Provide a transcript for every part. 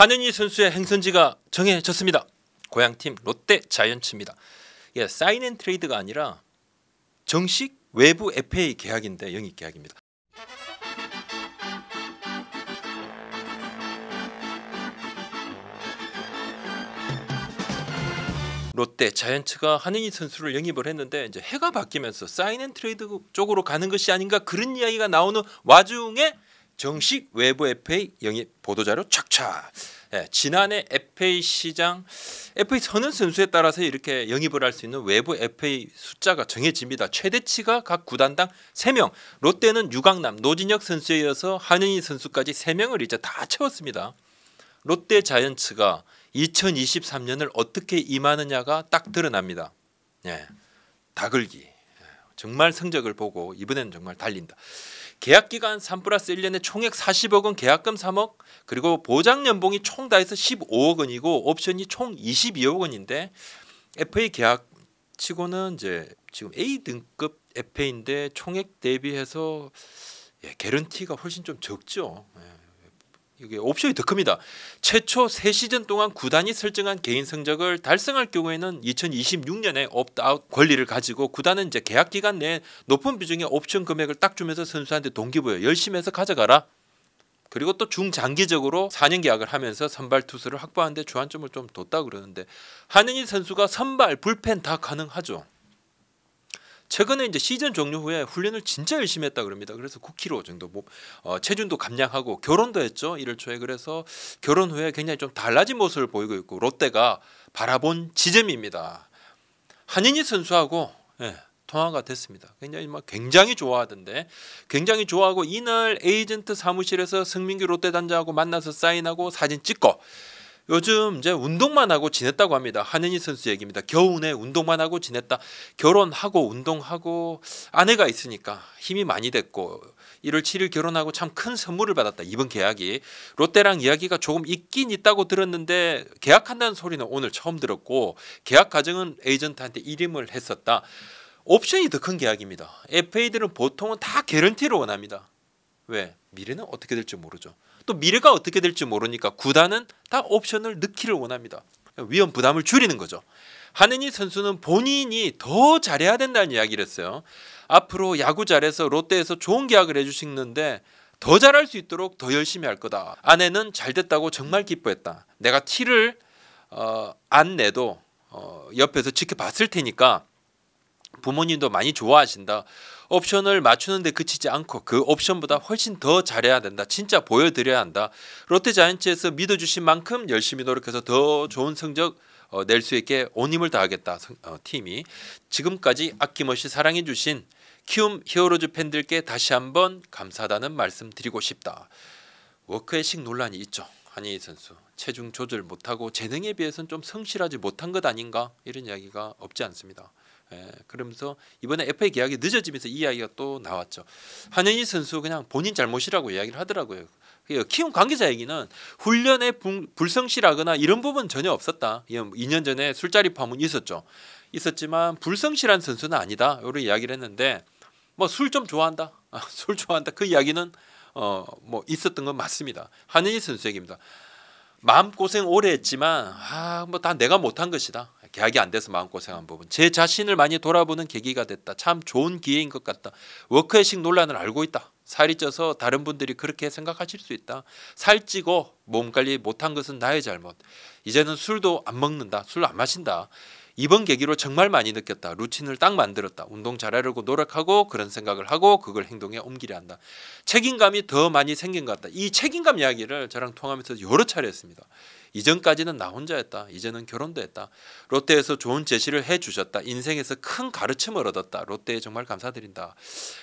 한현희 선수의 행선지가 정해졌습니다. 고향팀 롯데 자이언츠입니다. 예, 사인 앤 트레이드가 아니라 정식 외부 FA 계약인데 영입 계약입니다. 롯데 자이언츠가 한은희 선수를 영입을 했는데 이제 해가 바뀌면서 사인 앤 트레이드 쪽으로 가는 것이 아닌가 그런 이야기가 나오는 와중에 정식 외부 FA 영입 보도자료 착착. 예, 지난해 FA 시장 FA 선언 선수에 따라서 이렇게 영입을 할 수 있는 외부 FA 숫자가 정해집니다. 최대치가 각 구단당 3명. 롯데는 유강남, 노진혁 선수에 이어서 한현희 선수까지 3명을 이제 다 채웠습니다. 롯데 자이언츠가 2023년을 어떻게 임하느냐가 딱 드러납니다. 예. 다글기. 예, 정말 성적을 보고 이번에는 정말 달린다. 계약기간 3 플러스 1년에 총액 40억 원 계약금 3억 그리고 보장연봉이 총다 해서 15억 원이고 옵션이 총 22억 원인데 FA 계약 치고는 이제 지금 A등급 FA인데 총액 대비해서 예, 개런티가 훨씬 좀 적죠. 예. 이게 옵션이 더 큽니다. 최초 세시즌 동안 구단이 설정한 개인 성적을 달성할 경우에는 2026년에 업다웃 권리를 가지고 구단은 이제 계약 기간 내에 높은 비중의 옵션 금액을 딱 주면서 선수한테 동기부여 열심히 해서 가져가라. 그리고 또 중장기적으로 4년 계약을 하면서 선발 투수를 확보하는데 주안점을 좀 뒀다 그러는데 한현희 선수가 선발 불펜 다 가능하죠. 최근에 이제 시즌 종료 후에 훈련을 진짜 열심히 했다 그럽니다. 그래서 9kg 정도 뭐 어, 체중도 감량하고 결혼도 했죠. 1월 초에 그래서 결혼 후에 굉장히 좀 달라진 모습을 보이고 있고 롯데가 바라본 지점입니다. 한인희 선수하고 예, 통화가 됐습니다. 굉장히 막 굉장히 좋아하던데 굉장히 좋아하고 이날 에이전트 사무실에서 승민규 롯데 단장하고 만나서 사인하고 사진 찍고 요즘 이제 운동만 하고 지냈다고 합니다. 한은희 선수 얘기입니다. 겨우내 운동만 하고 지냈다. 결혼하고 운동하고 아내가 있으니까 힘이 많이 됐고 1월 7일 결혼하고 참 큰 선물을 받았다. 이번 계약이 롯데랑 이야기가 조금 있긴 있다고 들었는데 계약한다는 소리는 오늘 처음 들었고 계약 과정은 에이전트한테 이름을 했었다. 옵션이 더 큰 계약입니다. FA들은 보통은 다 개런티를 원합니다. 왜? 미래는 어떻게 될지 모르죠. 또 미래가 어떻게 될지 모르니까 구단은 다 옵션을 넣기를 원합니다. 위험 부담을 줄이는 거죠. 하느니 선수는 본인이 더 잘해야 된다는 이야기를 했어요. 앞으로 야구 잘해서 롯데에서 좋은 계약을 해주시는데 더 잘할 수 있도록 더 열심히 할 거다. 아내는 잘 됐다고 정말 기뻐했다. 내가 티를 어, 안 내도 어, 옆에서 지켜봤을 테니까 부모님도 많이 좋아하신다. 옵션을 맞추는데 그치지 않고 그 옵션보다 훨씬 더 잘해야 된다. 진짜 보여드려야 한다. 롯데자이언츠에서 믿어주신 만큼 열심히 노력해서 더 좋은 성적 어, 낼수 있게 온 힘을 다하겠다. 어, 팀이 지금까지 아낌없이 사랑해주신 키움 히어로즈 팬들께 다시 한번 감사하다는 말씀드리고 싶다. 워크의식 논란이 있죠. 한희 선수 체중 조절 못하고 재능에 비해서는 좀 성실하지 못한 것 아닌가 이런 이야기가 없지 않습니다. 예, 그러면서 이번에 FA 계약이 늦어지면서 이 이야기가 또 나왔죠. 한현희 선수 그냥 본인 잘못이라고 이야기를 하더라고요. 그 키움 관계자 얘기는 훈련에 불성실하거나 이런 부분 전혀 없었다. 2년 전에 술자리 파문 있었죠. 있었지만 불성실한 선수는 아니다. 이런 이야기를 했는데 뭐 술 좀 좋아한다. 아, 술 좋아한다. 그 이야기는 어, 뭐 있었던 건 맞습니다. 한현희 선수 얘기입니다. 마음고생 오래 했지만 아, 뭐 다 내가 못한 것이다. 계약이 안 돼서 마음고생한 부분 제 자신을 많이 돌아보는 계기가 됐다 참 좋은 기회인 것 같다 워크의식 논란을 알고 있다 살이 쪄서 다른 분들이 그렇게 생각하실 수 있다 살찌고 몸 관리 못한 것은 나의 잘못 이제는 술도 안 먹는다 술 안 마신다 이번 계기로 정말 많이 느꼈다. 루틴을 딱 만들었다. 운동 잘하려고 노력하고 그런 생각을 하고 그걸 행동에 옮기려 한다. 책임감이 더 많이 생긴 것 같다. 이 책임감 이야기를 저랑 통하면서 여러 차례 했습니다. 이전까지는 나 혼자였다. 이제는 결혼도 했다. 롯데에서 좋은 제시를 해주셨다. 인생에서 큰 가르침을 얻었다. 롯데에 정말 감사드린다.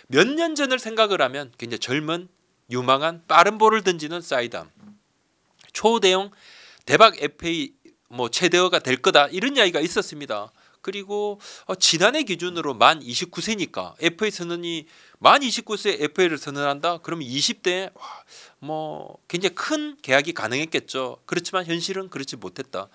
몇 년 전을 생각을 하면 굉장히 젊은 유망한 빠른 볼을 던지는 사이담 초대형 대박 FA 뭐 최대어가 될 거다 이런 이야기가 있었습니다. 그리고 어, 지난해 기준으로 만 29세니까 FA 선언이 만 29세 FA를 선언한다. 그러면 20대 뭐 굉장히 큰 계약이 가능했겠죠. 그렇지만 현실은 그렇지 못했다.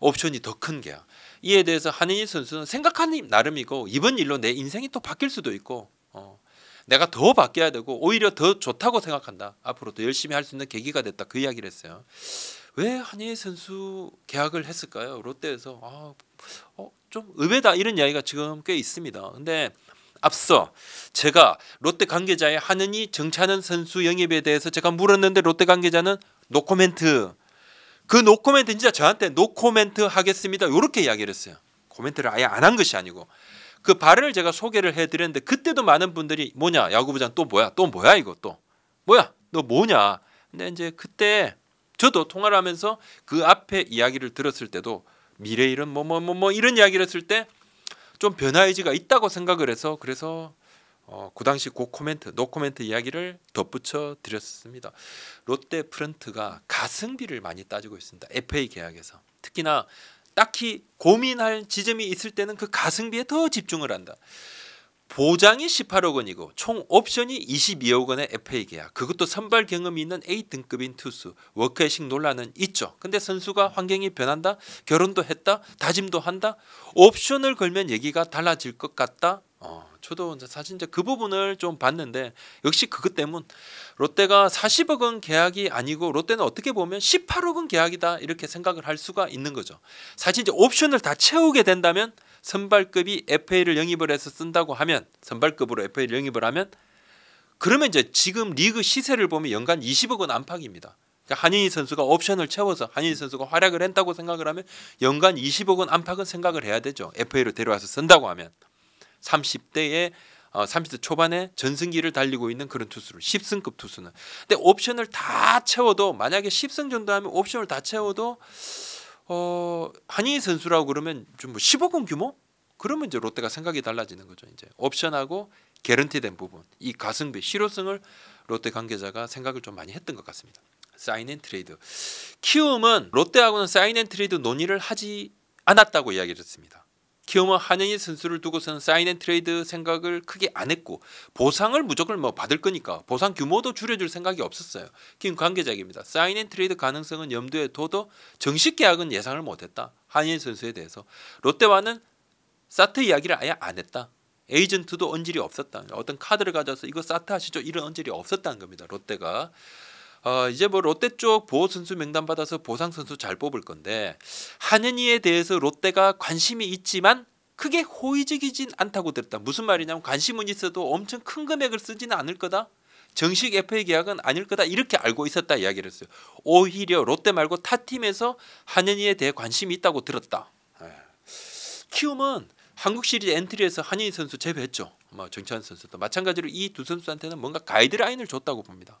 옵션이 더 큰 계약. 이에 대해서 한인희 선수는 생각하는 나름이고 이번 일로 내 인생이 또 바뀔 수도 있고 어, 내가 더 바뀌어야 되고 오히려 더 좋다고 생각한다. 앞으로 더 열심히 할 수 있는 계기가 됐다. 그 이야기를 했어요. 왜 한예희 선수 계약을 했을까요? 롯데에서 아, 어, 좀 의외다 이런 이야기가 지금 꽤 있습니다. 근데 앞서 제가 롯데 관계자의 하느니 정찬은 선수 영입에 대해서 제가 물었는데 롯데 관계자는 노코멘트 그 노코멘트 진짜 저한테 노코멘트 하겠습니다 이렇게 이야기를 했어요 코멘트를 아예 안 한 것이 아니고 그 발언을 제가 소개를 해드렸는데 그때도 많은 분들이 뭐냐 야구부장 또 뭐야 또 뭐야 이거 또 뭐야 너 뭐냐 근데 이제 그때 저도 통화를 하면서 그 앞에 이야기를 들었을 때도 미래 일은 뭐뭐뭐뭐 뭐, 뭐 이런 이야기를 했을 때 좀 변화 의지가 있다고 생각을 해서 그래서 어, 그 당시 고 그 코멘트, 노 코멘트 이야기를 덧붙여 드렸습니다. 롯데 프런트가 가승비를 많이 따지고 있습니다. FA 계약에서 특히나 딱히 고민할 지점이 있을 때는 그 가승비에 더 집중을 한다. 보장이 18억 원이고 총 옵션이 22억 원의 FA 계약. 그것도 선발 경험이 있는 A등급인 투수. 워크의식 논란은 있죠. 근데 선수가 환경이 변한다. 결혼도 했다. 다짐도 한다. 옵션을 걸면 얘기가 달라질 것 같다. 어, 저도 이제 사실 이제 그 부분을 좀 봤는데 역시 그것 때문 롯데가 40억 원 계약이 아니고 롯데는 어떻게 보면 18억 원 계약이다 이렇게 생각을 할 수가 있는 거죠. 사실 이제 옵션을 다 채우게 된다면 선발급이 FA를 영입을 해서 쓴다고 하면 선발급으로 FA를 영입을 하면 그러면 이제 지금 리그 시세를 보면 연간 20억 원 안팎입니다. 그러니까 한인희 선수가 옵션을 채워서 한인희 선수가 활약을 했다고 생각을 하면 연간 20억 원 안팎은 생각을 해야 되죠. FA로 데려와서 쓴다고 하면 30대에 어, 30대 초반에 전승기를 달리고 있는 그런 투수를 10승급 투수는 근데 옵션을 다 채워도 만약에 10승 정도 하면 옵션을 다 채워도 어, 한인 선수라고 그러면 좀뭐 10억 원 규모? 그러면 이제 롯데가 생각이 달라지는 거죠. 이제 옵션하고 개런티된 부분, 이 가성비, 실효성을 롯데 관계자가 생각을 좀 많이 했던 것 같습니다. 사인앤트레이드. 키움은 롯데하고는 사인앤트레이드 논의를 하지 않았다고 이야기를 했습니다. 키움은 한현희 선수를 두고선 사인앤트레이드 생각을 크게 안 했고 보상을 무조건 뭐 받을 거니까 보상 규모도 줄여줄 생각이 없었어요. 키움 관계자입니다. 사인앤트레이드 가능성은 염두에 둬도 정식 계약은 예상을 못했다. 한현희 선수에 대해서 롯데와는 사트 이야기를 아예 안 했다. 에이전트도 언질이 없었다. 어떤 카드를 가져서 이거 사트 하시죠 이런 언질이 없었다는 겁니다. 롯데가 어, 이제 뭐 롯데 쪽 보호 선수 명단 받아서 보상 선수 잘 뽑을 건데 한현희에 대해서 롯데가 관심이 있지만 크게 호의적이진 않다고 들었다. 무슨 말이냐면 관심은 있어도 엄청 큰 금액을 쓰지는 않을 거다. 정식 FA 계약은 아닐 거다 이렇게 알고 있었다 이야기를 했어요. 오히려 롯데 말고 타 팀에서 한현희에 대해 관심이 있다고 들었다. 예. 키움은 한국 시리즈 엔트리에서 한현희 선수 제외했죠. 뭐 정찬 선수도 마찬가지로 이 두 선수한테는 뭔가 가이드라인을 줬다고 봅니다.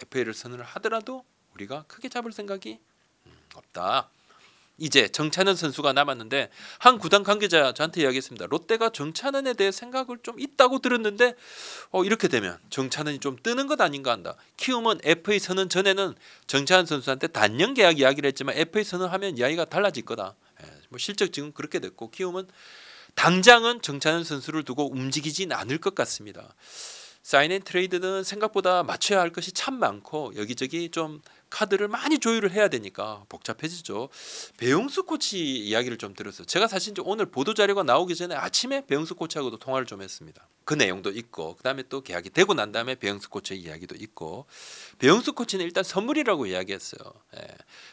FA를 선언을 하더라도 우리가 크게 잡을 생각이 음, 없다. 이제 정찬은 선수가 남았는데 한 구단 관계자 저한테 이야기했습니다. 롯데가 정찬은에 대해 생각을 좀 있다고 들었는데 어, 이렇게 되면 정찬은이 좀 뜨는 것 아닌가 한다. 키움은 FA 선언 전에는 정찬은 선수한테 단년 계약 이야기를 했지만 FA 선언하면 이야기가 달라질 거다. 예, 뭐 실적 지금 그렇게 됐고 키움은 당장은 정찬은 선수를 두고 움직이진 않을 것 같습니다. 사인앤 트레이드는 생각보다 맞춰야 할 것이 참 많고 여기저기 좀 카드를 많이 조율을 해야 되니까 복잡해지죠. 배용수 코치 이야기를 좀 들었어요. 제가 사실 오늘 보도 자료가 나오기 전에 아침에 배용수 코치하고도 통화를 좀 했습니다. 그 내용도 있고 그다음에 또 계약이 되고 난 다음에 배용수 코치의 이야기도 있고 배용수 코치는 일단 선물이라고 이야기했어요. 예.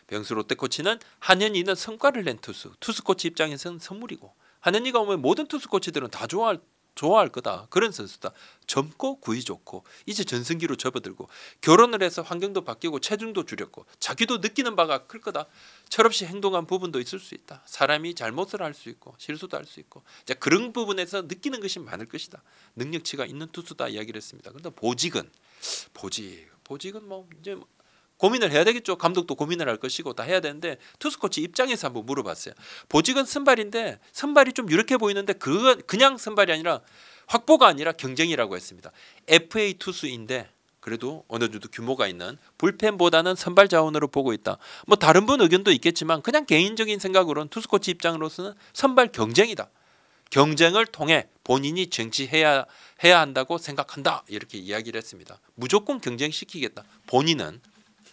배용수 롯데 코치는 한현있는 성과를 낸 투수, 투수 코치 입장에서는 선물이고 한현이가 오면 모든 투수 코치들은 다 좋아할 좋아할 거다. 그런 선수다. 젊고 구위 좋고 이제 전성기로 접어들고 결혼을 해서 환경도 바뀌고 체중도 줄였고 자기도 느끼는 바가 클 거다. 철없이 행동한 부분도 있을 수 있다. 사람이 잘못을 할 수 있고 실수도 할 수 있고 이제 그런 부분에서 느끼는 것이 많을 것이다. 능력치가 있는 투수다 이야기를 했습니다. 그런데 보직은 보직 보직은 뭐 이제 고민을 해야 되겠죠. 감독도 고민을 할 것이고 다 해야 되는데 투수 코치 입장에서 한번 물어봤어요. 보직은 선발인데 선발이 좀 유력해 보이는데 그 그냥 선발이 아니라 확보가 아니라 경쟁이라고 했습니다. FA 투수인데 그래도 어느 정도 규모가 있는 불펜보다는 선발 자원으로 보고 있다. 뭐 다른 분 의견도 있겠지만 그냥 개인적인 생각으로는 투수 코치 입장으로서는 선발 경쟁이다. 경쟁을 통해 본인이 정치해야 해야 한다고 생각한다 이렇게 이야기를 했습니다. 무조건 경쟁시키겠다. 본인은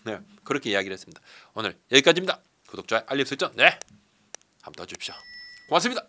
네, 그렇게 이야기를 했습니다. 오늘 여기까지입니다. 구독자 알림 설정 네, 한번 더 주십시오. 고맙습니다.